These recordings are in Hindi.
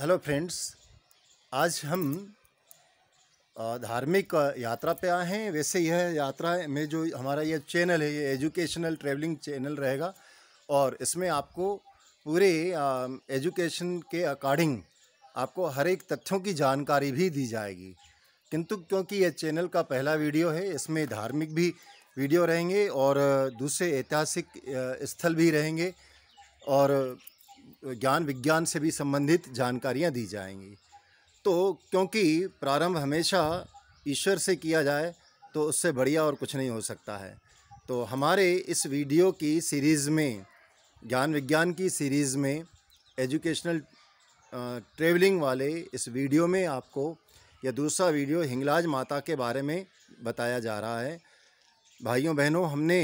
हेलो फ्रेंड्स आज हम धार्मिक यात्रा पे आए हैं वैसे यह यात्रा में जो हमारा यह चैनल है ये एजुकेशनल ट्रैवलिंग चैनल रहेगा और इसमें आपको पूरे एजुकेशन के अकॉर्डिंग आपको हर एक तथ्यों की जानकारी भी दी जाएगी किंतु क्योंकि यह चैनल का पहला वीडियो है इसमें धार्मिक भी वीडियो रहेंगे और दूसरे ऐतिहासिक स्थल भी रहेंगे और ज्ञान विज्ञान से भी संबंधित जानकारियाँ दी जाएंगी तो क्योंकि प्रारंभ हमेशा ईश्वर से किया जाए तो उससे बढ़िया और कुछ नहीं हो सकता है तो हमारे इस वीडियो की सीरीज़ में ज्ञान विज्ञान की सीरीज़ में एजुकेशनल ट्रेवलिंग वाले इस वीडियो में आपको यह दूसरा वीडियो हिंगलाज माता के बारे में बताया जा रहा है भाइयों बहनों हमने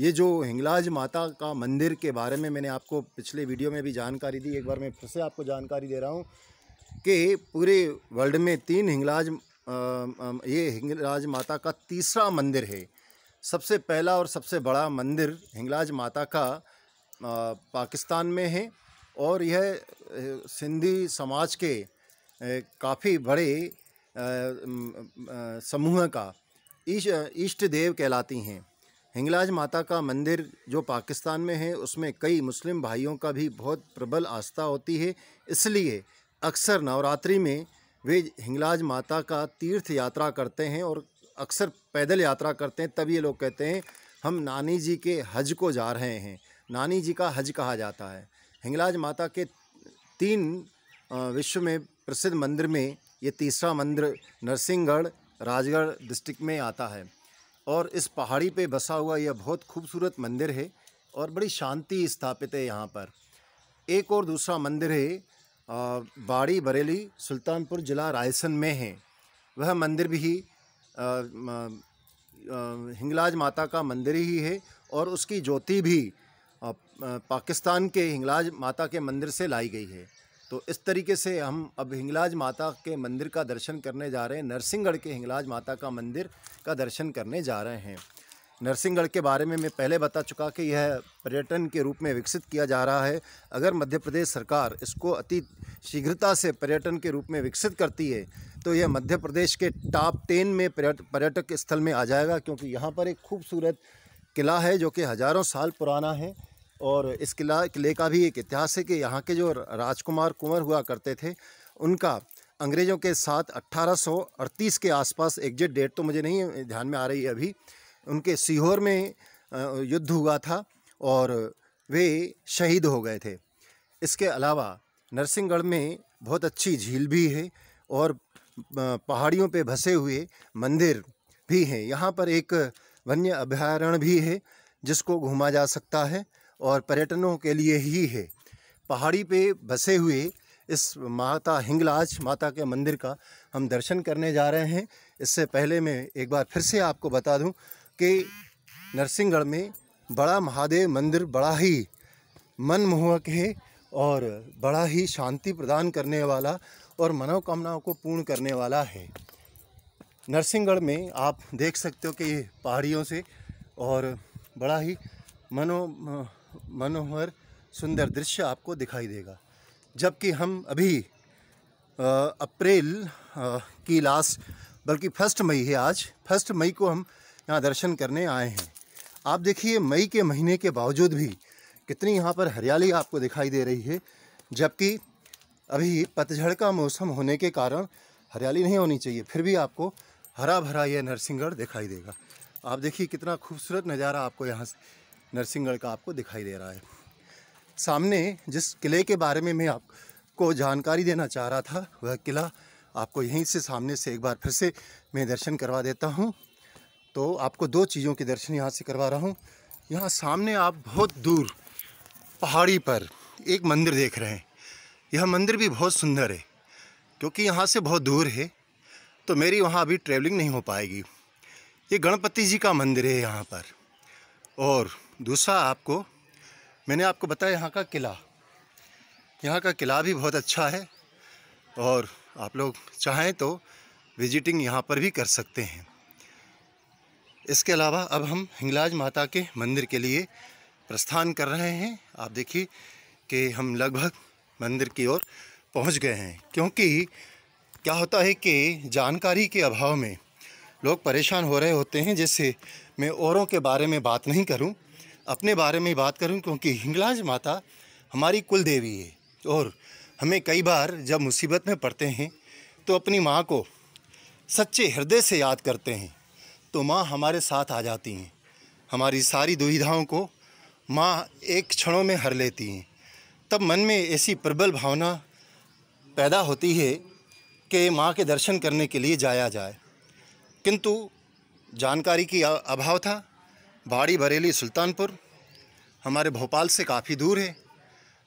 ये जो हिंगलाज माता का मंदिर के बारे में मैंने आपको पिछले वीडियो में भी जानकारी दी एक बार मैं फिर से आपको जानकारी दे रहा हूँ कि पूरे वर्ल्ड में तीन हिंगलाज ये हिंगलाज माता का तीसरा मंदिर है सबसे पहला और सबसे बड़ा मंदिर हिंगलाज माता का पाकिस्तान में है और यह सिंधी समाज के काफ़ी बड़े समूह का ईष्ट देव कहलाती हैं हिंगलाज माता का मंदिर जो पाकिस्तान में है उसमें कई मुस्लिम भाइयों का भी बहुत प्रबल आस्था होती है इसलिए अक्सर नवरात्रि में वे हिंगलाज माता का तीर्थ यात्रा करते हैं और अक्सर पैदल यात्रा करते हैं तब ये लोग कहते हैं हम नानी जी के हज को जा रहे हैं नानी जी का हज कहा जाता है हिंगलाज माता के तीन विश्व में प्रसिद्ध मंदिर में ये तीसरा मंदिर नरसिंहगढ़ राजगढ़ डिस्ट्रिक्ट में आता है और इस पहाड़ी पे बसा हुआ यह बहुत खूबसूरत मंदिर है और बड़ी शांति स्थापित है यहाँ पर एक और दूसरा मंदिर है बाड़ी बरेली सुल्तानपुर जिला रायसन में है वह मंदिर भी हिंगलाज माता का मंदिर ही है और उसकी ज्योति भी पाकिस्तान के हिंगलाज माता के मंदिर से लाई गई है तो इस तरीके से हम अब हिंगलाज माता के मंदिर का दर्शन करने जा रहे हैं नरसिंहगढ़ के हिंगलाज माता का मंदिर का दर्शन करने जा रहे हैं नरसिंहगढ़ के बारे में मैं पहले बता चुका कि यह पर्यटन के रूप में विकसित किया जा रहा है अगर मध्य प्रदेश सरकार इसको अति शीघ्रता से पर्यटन के रूप में विकसित करती है तो यह मध्य प्रदेश के टॉप टेन में पर्यटक स्थल में आ जाएगा क्योंकि यहाँ पर एक खूबसूरत किला है जो कि हज़ारों साल पुराना है और इस किला किले का भी एक इतिहास है कि यहाँ के जो राजकुमार कुंवर हुआ करते थे उनका अंग्रेज़ों के साथ 1838 के आसपास एग्जिट डेट तो मुझे नहीं ध्यान में आ रही है अभी उनके सीहोर में युद्ध हुआ था और वे शहीद हो गए थे इसके अलावा नरसिंहगढ़ में बहुत अच्छी झील भी है और पहाड़ियों पे बसे हुए मंदिर भी हैं यहाँ पर एक वन्य अभ्यारण्य भी है जिसको घूमा जा सकता है और पर्यटनों के लिए ही है पहाड़ी पे बसे हुए इस माता हिंगलाज माता के मंदिर का हम दर्शन करने जा रहे हैं इससे पहले मैं एक बार फिर से आपको बता दूं कि नरसिंहगढ़ में बड़ा महादेव मंदिर बड़ा ही मनमोहक है और बड़ा ही शांति प्रदान करने वाला और मनोकामनाओं को पूर्ण करने वाला है नरसिंहगढ़ में आप देख सकते हो कि पहाड़ियों से और बड़ा ही मनो मनोहर सुंदर दृश्य आपको दिखाई देगा जबकि हम अभी आ, अप्रैल की लास्ट बल्कि फर्स्ट मई है आज फर्स्ट मई को हम यहाँ दर्शन करने आए हैं आप देखिए मई के महीने के बावजूद भी कितनी यहाँ पर हरियाली आपको दिखाई दे रही है जबकि अभी पतझड़ का मौसम होने के कारण हरियाली नहीं होनी चाहिए फिर भी आपको हरा भरा यह नरसिंहगढ़ दिखाई देगा आप देखिए कितना खूबसूरत नज़ारा आपको यहाँ से नरसिंहगढ़ का आपको दिखाई दे रहा है सामने जिस किले के बारे में मैं आपको जानकारी देना चाह रहा था वह किला आपको यहीं से सामने से एक बार फिर से मैं दर्शन करवा देता हूँ तो आपको दो चीज़ों के दर्शन यहाँ से करवा रहा हूँ यहाँ सामने आप बहुत दूर पहाड़ी पर एक मंदिर देख रहे हैं यह मंदिर भी बहुत सुंदर है क्योंकि यहाँ से बहुत दूर है तो मेरी वहाँ अभी ट्रैवलिंग नहीं हो पाएगी ये गणपति जी का मंदिर है यहाँ पर और दूसरा आपको मैंने आपको बताया यहाँ का किला यहाँ का किला भी बहुत अच्छा है और आप लोग चाहें तो विजिटिंग यहाँ पर भी कर सकते हैं इसके अलावा अब हम हिंगलाज माता के मंदिर के लिए प्रस्थान कर रहे हैं आप देखिए कि हम लगभग मंदिर की ओर पहुँच गए हैं क्योंकि क्या होता है कि जानकारी के अभाव में लोग परेशान हो रहे होते हैं जैसे मैं औरों के बारे में बात नहीं करूं अपने बारे में ही बात करूं क्योंकि हिंगलाज माता हमारी कुल देवी है और हमें कई बार जब मुसीबत में पड़ते हैं तो अपनी माँ को सच्चे हृदय से याद करते हैं तो माँ हमारे साथ आ जाती हैं हमारी सारी दुविधाओं को माँ एक क्षणों में हर लेती हैं तब मन में ऐसी प्रबल भावना पैदा होती है कि माँ के दर्शन करने के लिए जाया जाए किंतु जानकारी की अभाव था भाड़ी बरेली सुल्तानपुर हमारे भोपाल से काफ़ी दूर है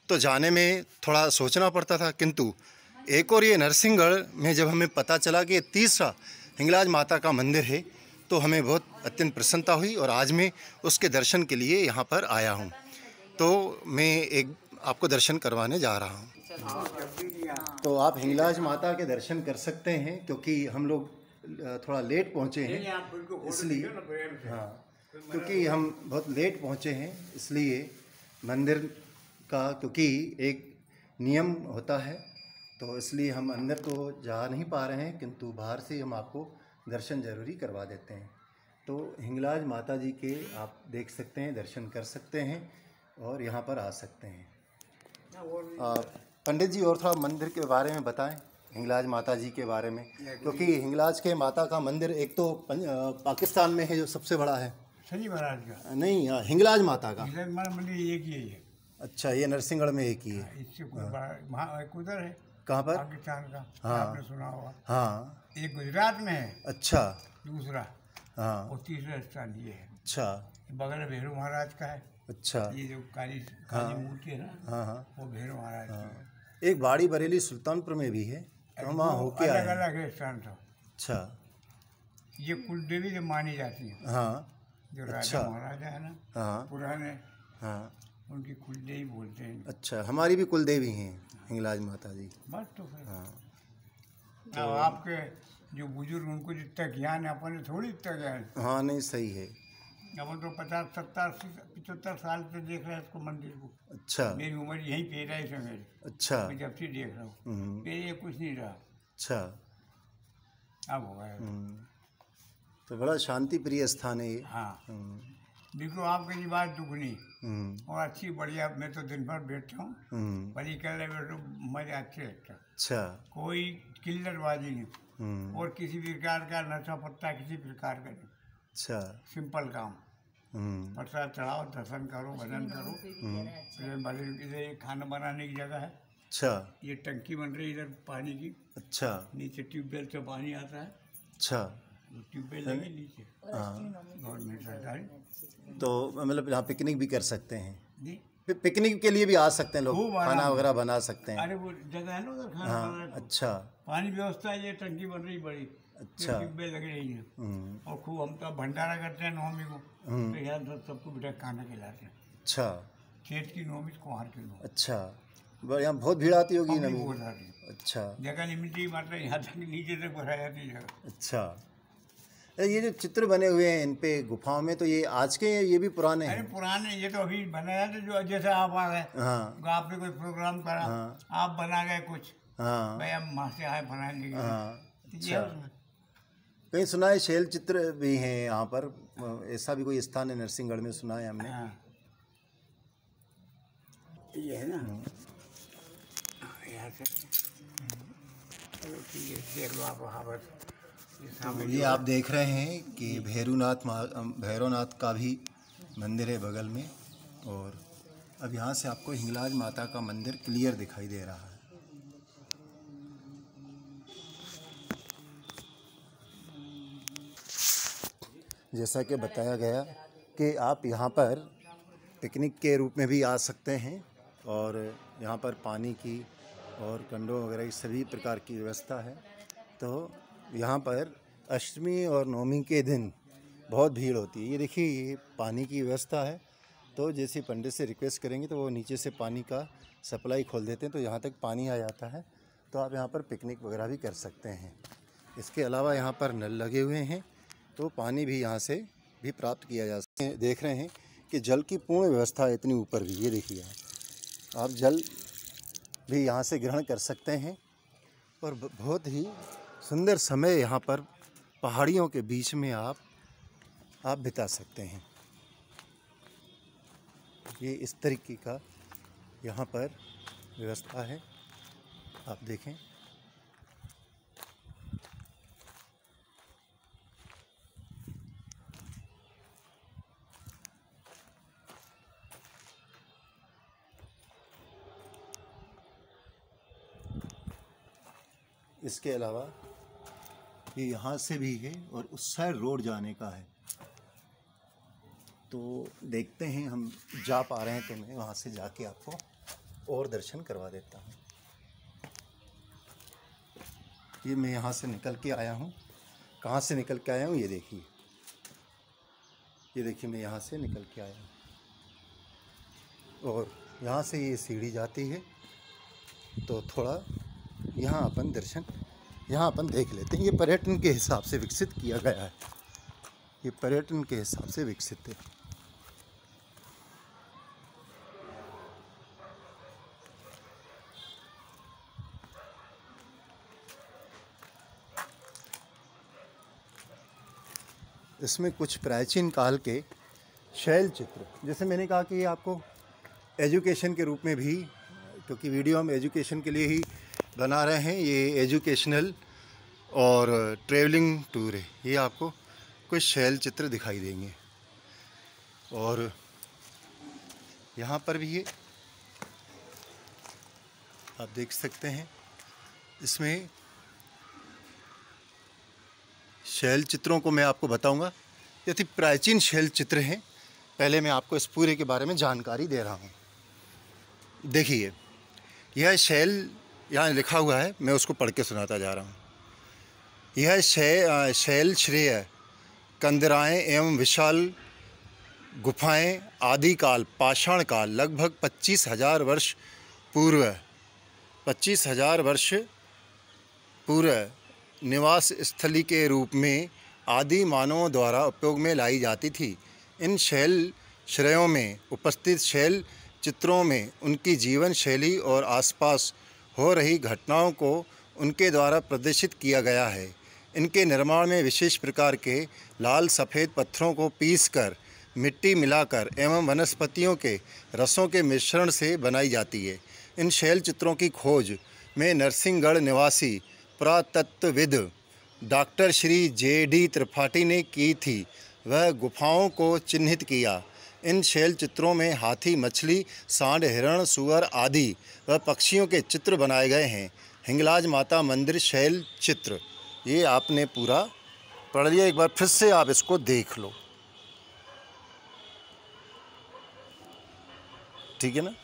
तो जाने में थोड़ा सोचना पड़ता था किंतु एक और ये नरसिंहगढ़ में जब हमें पता चला कि तीसरा हिंगलाज माता का मंदिर है तो हमें बहुत अत्यंत प्रसन्नता हुई और आज मैं उसके दर्शन के लिए यहाँ पर आया हूँ तो मैं एक आपको दर्शन करवाने जा रहा हूँ तो आप हिंगलाज माता के दर्शन कर सकते हैं क्योंकि हम लोग थोड़ा लेट पहुँचे हैं इसलिए हाँ क्योंकि हम बहुत लेट पहुँचे हैं इसलिए मंदिर का क्योंकि एक नियम होता है तो इसलिए हम अंदर तो जा नहीं पा रहे हैं किंतु बाहर से हम आपको दर्शन जरूरी करवा देते हैं तो हिंगलाज माता जी के आप देख सकते हैं दर्शन कर सकते हैं और यहाँ पर आ सकते हैं पंडित जी और थोड़ा मंदिर के बारे में बताएं हिंगलाज माता जी के बारे में क्योंकि हिंगलाज के माता का मंदिर एक तो पाकिस्तान में है जो सबसे बड़ा है शनि महाराज का नहीं आ, हाँ, हिंगलाज माता का मंदिर एक ही है अच्छा ये नरसिंहगढ़ में एक ही है हाँ, इससे उधर है कहाँ पर पाकिस्तान का हाँ आपने सुना होगा हाँ एक गुजरात में है अच्छा दूसरा हाँ और तीसरा स्थान ये है अच्छा बगल भैरव महाराज का है अच्छा ये जो काली काली हाँ। मूर्ति है ना हाँ वो भैरव महाराज हाँ, एक बाड़ी बरेली सुल्तानपुर में भी है तो वहाँ होके अलग अलग है स्थान था अच्छा ये कुल देवी जो मानी जाती है हाँ जो अच्छा राजा महाराजा है ना हाँ पुराने हाँ उनकी कुलदेवी बोलते हैं अच्छा हमारी भी कुलदेवी हैं हिंगलाज माता जी बस तो फिर हाँ तो अब तो- आपके जो बुजुर्ग उनको जितना ज्ञान है अपने थोड़ी इतना ज्ञान हाँ नहीं सही है अपन तो पचास सत्तर अस्सी पिछहत्तर साल से देख रहे हैं इसको मंदिर को अच्छा मेरी उम्र यहीं पैदाइश है मेरी अच्छा मैं जब से देख रहा हूँ हम्म। मेरे ये कुछ नहीं रहा अच्छा अब हो गया हम्म। तो बड़ा शांति प्रिय स्थान है ये हाँ हम्म। देखो आपके लिए बात दुख हम्म। और अच्छी बढ़िया मैं तो दिन भर बैठता हूँ बड़ी हम्म। पर इकल्ले बैठो मजा अच्छे लगता अच्छा कोई किल्लरबाजी नहीं और किसी प्रकार का नशा पत्ता किसी प्रकार का नहीं अच्छा सिंपल काम प्रसाद चढ़ाओ दर्शन करो भजन करो इधर अच्छा। खाना बनाने की जगह है अच्छा ये टंकी बन रही है इधर पानी की अच्छा नीचे ट्यूबवेल से पानी आता है अच्छा हाँ। तो मतलब यहाँ पिकनिक भी कर सकते हैं पिकनिक के लिए भी आ सकते हैं लोग खाना वगैरह बना सकते हैं अरे वो जगह है ना खाना हाँ, अच्छा पानी व्यवस्था ये टंकी बन रही बड़ी अच्छा डिब्बे लग रही है हम्म। और खूब हम तो भंडारा करते हैं नवमी को हम्म। तो यहाँ सबको बेटा खाना खिलाते हैं अच्छा चेत की नौमी कुमार की नौमी अच्छा यहाँ बहुत भीड़ आती होगी नौमी अच्छा जगह लिमिटेड मात्रा यहाँ तक नीचे तक बढ़ाया जाती है अच्छा ये जो चित्र बने हुए हैं इन पे गुफाओं में तो ये आज के हैं ये भी पुराने हैं पुराने ये तो अभी बने हैं तो जो जैसे आप आ गए हाँ आपने कोई प्रोग्राम करा हाँ आप बना गए कुछ हाँ भाई हम वहाँ से आए बनाएंगे हाँ अच्छा। कहीं सुना है शैल चित्र भी हैं यहाँ पर ऐसा भी कोई स्थान है नरसिंहगढ़ में सुना है हमने हाँ। ये है ना हाँ। यहाँ से देख लो आप वहाँ पर तो हाँ, ये आप देख रहे हैं कि भैरूनाथ भैरवनाथ का भी मंदिर है बगल में और अब यहाँ से आपको हिंगलाज माता का मंदिर क्लियर दिखाई दे रहा है जैसा कि बताया गया कि आप यहाँ पर पिकनिक के रूप में भी आ सकते हैं और यहाँ पर पानी की और कंडों वगैरह की सभी प्रकार की व्यवस्था है तो यहाँ पर अष्टमी और नवमी के दिन बहुत भीड़ होती है ये देखिए ये पानी की व्यवस्था है तो जैसे पंडित से रिक्वेस्ट करेंगे तो वो नीचे से पानी का सप्लाई खोल देते हैं तो यहाँ तक पानी आ जाता है तो आप यहाँ पर पिकनिक वगैरह भी कर सकते हैं इसके अलावा यहाँ पर नल लगे हुए हैं तो पानी भी यहाँ से भी प्राप्त किया जा सकता है देख रहे हैं कि जल की पूर्ण व्यवस्था इतनी ऊपर भी ये देखिए आप जल भी यहाँ से ग्रहण कर सकते हैं और बहुत ही सुंदर समय यहाँ पर पहाड़ियों के बीच में आप आप बिता सकते हैं ये इस तरीके का यहाँ पर व्यवस्था है आप देखें इसके अलावा ये यहाँ से भी है और उस साइड रोड जाने का है तो देखते हैं हम जा पा रहे हैं तो मैं वहाँ से जाके आपको और दर्शन करवा देता हूँ ये मैं यहाँ से निकल के आया हूँ कहाँ से निकल के आया हूँ ये देखिए ये देखिए मैं यहाँ से निकल के आया हूँ और यहाँ से ये सीढ़ी जाती है तो थोड़ा यहाँ अपन दर्शन यहाँ अपन देख लेते हैं ये पर्यटन के हिसाब से विकसित किया गया है ये पर्यटन के हिसाब से विकसित है इसमें कुछ प्राचीन काल के शैल चित्र जैसे मैंने कहा कि आपको एजुकेशन के रूप में भी क्योंकि वीडियो हम एजुकेशन के लिए ही बना रहे हैं ये एजुकेशनल और ट्रेवलिंग टूर है ये आपको कुछ शैल चित्र दिखाई देंगे और यहाँ पर भी ये आप देख सकते हैं इसमें शैल चित्रों को मैं आपको बताऊंगा यदि प्राचीन शैल चित्र हैं पहले मैं आपको इस पूरे के बारे में जानकारी दे रहा हूँ देखिए यह शैल यहाँ लिखा हुआ है मैं उसको पढ़ के सुनाता जा रहा हूँ यह शै शैल श्रेय कंदराएँ एवं विशाल गुफाएं आदि काल पाषाण काल लगभग पच्चीस हजार वर्ष पूर्व पच्चीस हजार वर्ष पूर्व निवास स्थली के रूप में आदि मानवों द्वारा उपयोग में लाई जाती थी इन शैल श्रेयों में उपस्थित शैल चित्रों में उनकी जीवन शैली और आसपास हो रही घटनाओं को उनके द्वारा प्रदर्शित किया गया है इनके निर्माण में विशेष प्रकार के लाल सफ़ेद पत्थरों को पीसकर मिट्टी मिलाकर एवं वनस्पतियों के रसों के मिश्रण से बनाई जाती है इन शैल चित्रों की खोज में नरसिंहगढ़ निवासी पुरातत्वविद doctor Shri J D Tripathi ने की थी वह गुफाओं को चिन्हित किया इन शैल चित्रों में हाथी मछली सांड हिरण सुअर आदि व पक्षियों के चित्र बनाए गए हैं हिंगलाज माता मंदिर शैल चित्र ये आपने पूरा पढ़ लिया एक बार फिर से आप इसको देख लो ठीक है ना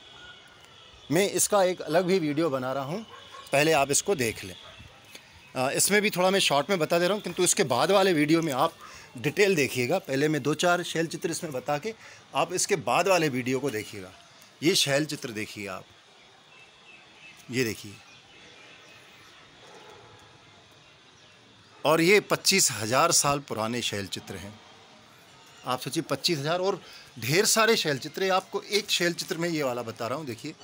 मैं इसका एक अलग भी वीडियो बना रहा हूँ पहले आप इसको देख लें इसमें भी थोड़ा मैं शॉर्ट में बता दे रहा हूँ किंतु इसके बाद वाले वीडियो में आप डिटेल देखिएगा पहले मैं दो चार शैल चित्र इसमें बता के आप इसके बाद वाले वीडियो को देखिएगा ये शैल चित्र देखिए आप ये देखिए और ये पच्चीस हज़ार साल पुराने शैल चित्र हैं आप सोचिए पच्चीस हज़ार और ढेर सारे शैल चित्र आपको एक शैल चित्र में ये वाला बता रहा हूँ देखिए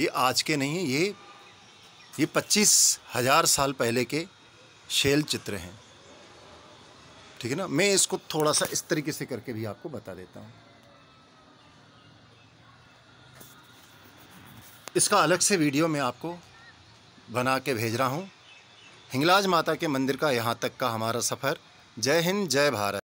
ये आज के नहीं है ये ये पच्चीस हज़ार साल पहले के शैल चित्र हैं ठीक है ना मैं इसको थोड़ा सा इस तरीके से करके भी आपको बता देता हूँ इसका अलग से वीडियो मैं आपको बना के भेज रहा हूँ हिंगलाज माता के मंदिर का यहाँ तक का हमारा सफ़र जय हिंद जय भारत